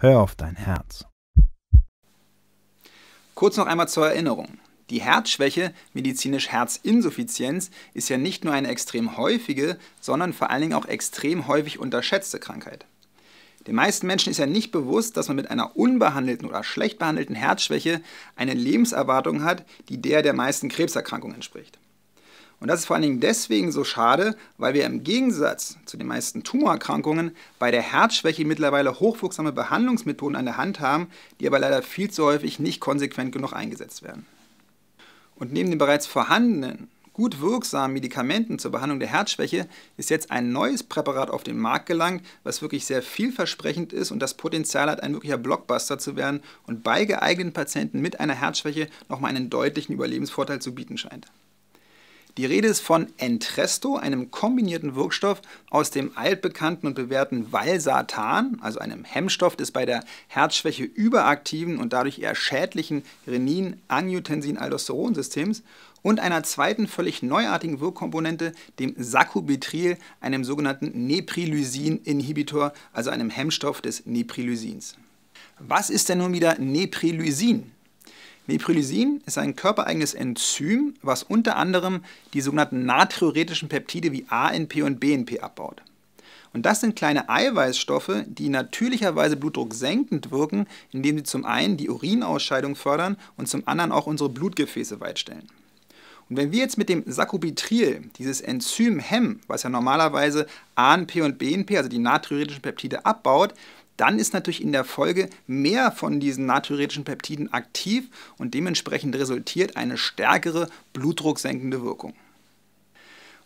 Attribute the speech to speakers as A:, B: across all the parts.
A: Hör auf dein Herz. Kurz noch einmal zur Erinnerung. Die Herzschwäche, medizinisch Herzinsuffizienz, ist ja nicht nur eine extrem häufige, sondern vor allen Dingen auch extrem häufig unterschätzte Krankheit. Den meisten Menschen ist ja nicht bewusst, dass man mit einer unbehandelten oder schlecht behandelten Herzschwäche eine Lebenserwartung hat, die der der meisten Krebserkrankungen entspricht. Und das ist vor allen Dingen deswegen so schade, weil wir im Gegensatz zu den meisten Tumorerkrankungen bei der Herzschwäche mittlerweile hochwirksame Behandlungsmethoden an der Hand haben, die aber leider viel zu häufig nicht konsequent genug eingesetzt werden. Und neben den bereits vorhandenen, gut wirksamen Medikamenten zur Behandlung der Herzschwäche ist jetzt ein neues Präparat auf den Markt gelangt, was wirklich sehr vielversprechend ist und das Potenzial hat, ein wirklicher Blockbuster zu werden und bei geeigneten Patienten mit einer Herzschwäche nochmal einen deutlichen Überlebensvorteil zu bieten scheint. Die Rede ist von Entresto, einem kombinierten Wirkstoff aus dem altbekannten und bewährten Valsartan, also einem Hemmstoff des bei der Herzschwäche überaktiven und dadurch eher schädlichen Renin-Angiotensin-Aldosteron-Systems und einer zweiten völlig neuartigen Wirkkomponente, dem Sacubitril, einem sogenannten Neprilysin-Inhibitor, also einem Hemmstoff des Neprilysins. Was ist denn nun wieder Neprilysin? Meprilysin ist ein körpereigenes Enzym, was unter anderem die sogenannten natriuretischen Peptide wie ANP und BNP abbaut. Und das sind kleine Eiweißstoffe, die natürlicherweise blutdrucksenkend wirken, indem sie zum einen die Urinausscheidung fördern und zum anderen auch unsere Blutgefäße weitstellen. Und wenn wir jetzt mit dem Sacubitril, dieses Enzym hemmen, was ja normalerweise ANP und BNP, also die natriuretischen Peptide, abbaut, dann ist natürlich in der Folge mehr von diesen natriuretischen Peptiden aktiv und dementsprechend resultiert eine stärkere blutdrucksenkende Wirkung.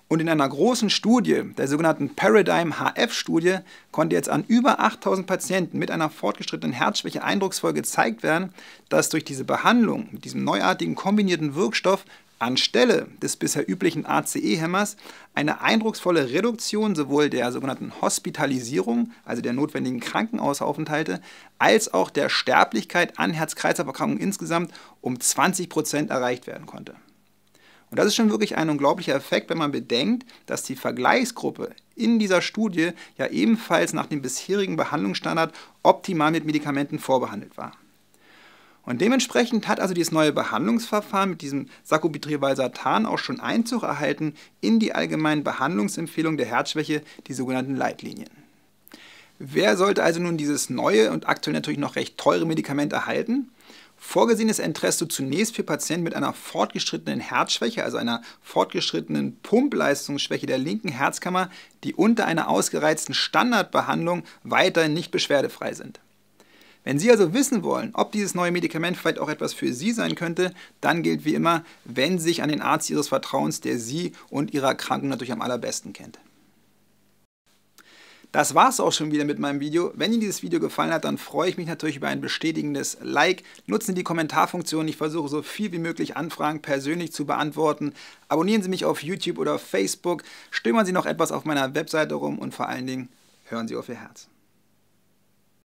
A: Und in einer großen Studie, der sogenannten Paradigm HF-Studie, konnte jetzt an über 8000 Patienten mit einer fortgeschrittenen Herzschwäche eindrucksvoll gezeigt werden, dass durch diese Behandlung mit diesem neuartigen kombinierten Wirkstoff anstelle des bisher üblichen ACE-Hämmers eine eindrucksvolle Reduktion sowohl der sogenannten Hospitalisierung, also der notwendigen Krankenhausaufenthalte, als auch der Sterblichkeit an Herz-Kreislauf-Erkrankungen insgesamt um 20 erreicht werden konnte. Und das ist schon wirklich ein unglaublicher Effekt, wenn man bedenkt, dass die Vergleichsgruppe in dieser Studie ja ebenfalls nach dem bisherigen Behandlungsstandard optimal mit Medikamenten vorbehandelt war. Und dementsprechend hat also dieses neue Behandlungsverfahren mit diesem Sacubitril/Valsartan auch schon Einzug erhalten in die allgemeinen Behandlungsempfehlungen der Herzschwäche, die sogenannten Leitlinien. Wer sollte also nun dieses neue und aktuell natürlich noch recht teure Medikament erhalten? Vorgesehen ist Entresto zunächst für Patienten mit einer fortgeschrittenen Herzschwäche, also einer fortgeschrittenen Pumpleistungsschwäche der linken Herzkammer, die unter einer ausgereizten Standardbehandlung weiterhin nicht beschwerdefrei sind. Wenn Sie also wissen wollen, ob dieses neue Medikament vielleicht auch etwas für Sie sein könnte, dann gilt wie immer, wenn Sie sich an den Arzt Ihres Vertrauens, der Sie und Ihre Erkrankung natürlich am allerbesten kennt. Das war es auch schon wieder mit meinem Video. Wenn Ihnen dieses Video gefallen hat, dann freue ich mich natürlich über ein bestätigendes Like. Nutzen Sie die Kommentarfunktion. Ich versuche so viel wie möglich Anfragen persönlich zu beantworten. Abonnieren Sie mich auf YouTube oder Facebook. Stöbern Sie noch etwas auf meiner Webseite rum und vor allen Dingen hören Sie auf Ihr Herz.